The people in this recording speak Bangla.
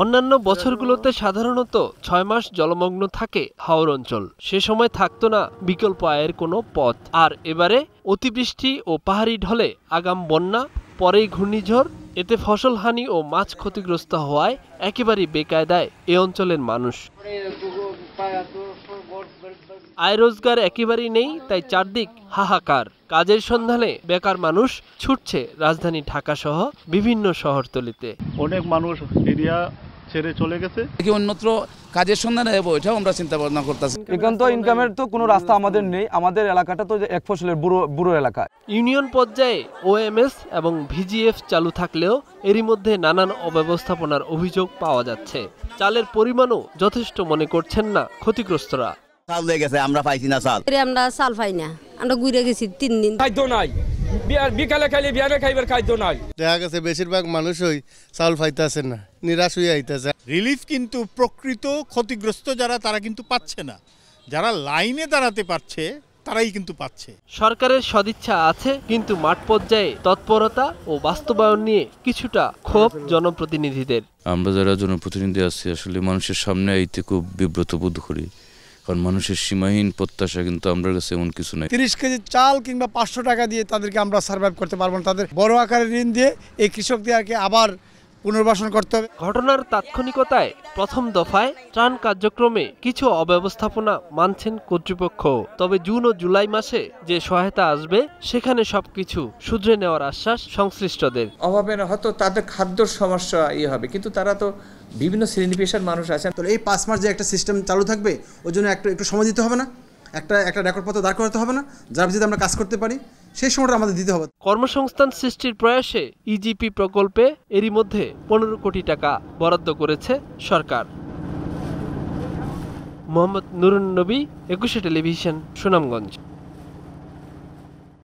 অন্যান্য বছরগুলোতে সাধারণত ছয় মাস জলমগ্ন থাকে হাওর অঞ্চল সে সময় থাকতো না বিকল্প আয়ের কোনো পথ আর এবারে অতিবৃষ্টি ও পাহাড়ি ঢলে আগাম বন্যা পরেই ঘূর্ণিঝড় এতে ফসল হানি ও মাছ ক্ষতিগ্রস্ত হওয়ায় একেবারেই বেকায়দায় এ অঞ্চলের মানুষ আয় রোজগার একেবারেই নেই তাই চারদিক হাহাকার কাজের সন্ধানে বেকার মানুষ ছুটছে রাজধানী ঢাকা সহ বিভিন্ন শহরতলিতে অনেক মানুষ এরিয়া ইনকামের তো কোনো রাস্তা আমাদের নেই আমাদের এলাকাটা তো এক ফসলের বুড়ো বুড়ো এলাকা ইউনিয়ন পর্যায়ে এবং ভিজিএফ চালু থাকলেও এরই মধ্যে নানান অব্যবস্থাপনার অভিযোগ পাওয়া যাচ্ছে চালের পরিমাণও যথেষ্ট মনে করছেন না ক্ষতিগ্রস্তরা চাল গেছে আমরা পাইছি না চাল আমরা চাল পাই না আমরা ঘুরে গেছি তিন দিন খাদ্য নাই বিকালে খাইলে খাইবার খাদ্য নাই দেখা গেছে বেশিরভাগ মানুষই পাইতেছে না নিরাশ হয়ে আইতেছে রিলিফ কিন্তু প্রকৃত ক্ষতিগ্রস্ত যারা তারা কিন্তু পাচ্ছে না যারা লাইনে দাঁড়াতে পারছে তারাই কিন্তু পাচ্ছে সরকারের সদিচ্ছা আছে কিন্তু মাঠ পর্যায়ে তৎপরতা ও বাস্তবায়ন নিয়ে কিছুটা ক্ষোভ জনপ্রতিনিধিদের আমরা যারা জনপ্রতিনিধি আছি আসলে মানুষের সামনে আইতে খুব বিব্রত বোধ করি কারণ মানুষের সীমাহীন প্রত্যাশা কিন্তু আমরা কাছে এমন কিছু নাই তিরিশ কেজি চাল কিংবা পাঁচশো টাকা দিয়ে তাদেরকে আমরা সার্ভাইভ করতে পারবো না তাদের বড় আকারে ঋণ দিয়ে এই কৃষকদের আবার পুনর্বাসন করতে হবে ঘটনার তাৎক্ষণিকতায় প্রথম দফায় ত্রাণ কার্যক্রমে কিছু অব্যবস্থাপনা মানছেন কর্তৃপক্ষ তবে জুন ও জুলাই মাসে যে সহায়তা আসবে সেখানে সবকিছু শুধরে নেওয়ার আশ্বাস সংশ্লিষ্টদের অভাবে হয়তো তাদের খাদ্যর সমস্যা ইয়ে হবে কিন্তু তারা তো বিভিন্ন শ্রেণী পেশার মানুষ আছেন তো এই পাঁচ মাস যে একটা সিস্টেম চালু থাকবে ওই জন্য একটু একটু সময় দিতে হবে না একটা একটা রেকর্ডপত্র দাঁড় করাতে হবে না যার ভিত্তিতে আমরা কাজ করতে পারি সেই সময়টা আমাদের দিতে হবে কর্মসংস্থান সৃষ্টির প্রয়াসে ইজিপি e প্রকল্পে এরই মধ্যে পনেরো কোটি টাকা বরাদ্দ করেছে সরকার মোহাম্মদ নুরুন নবী একুশে টেলিভিশন সুনামগঞ্জ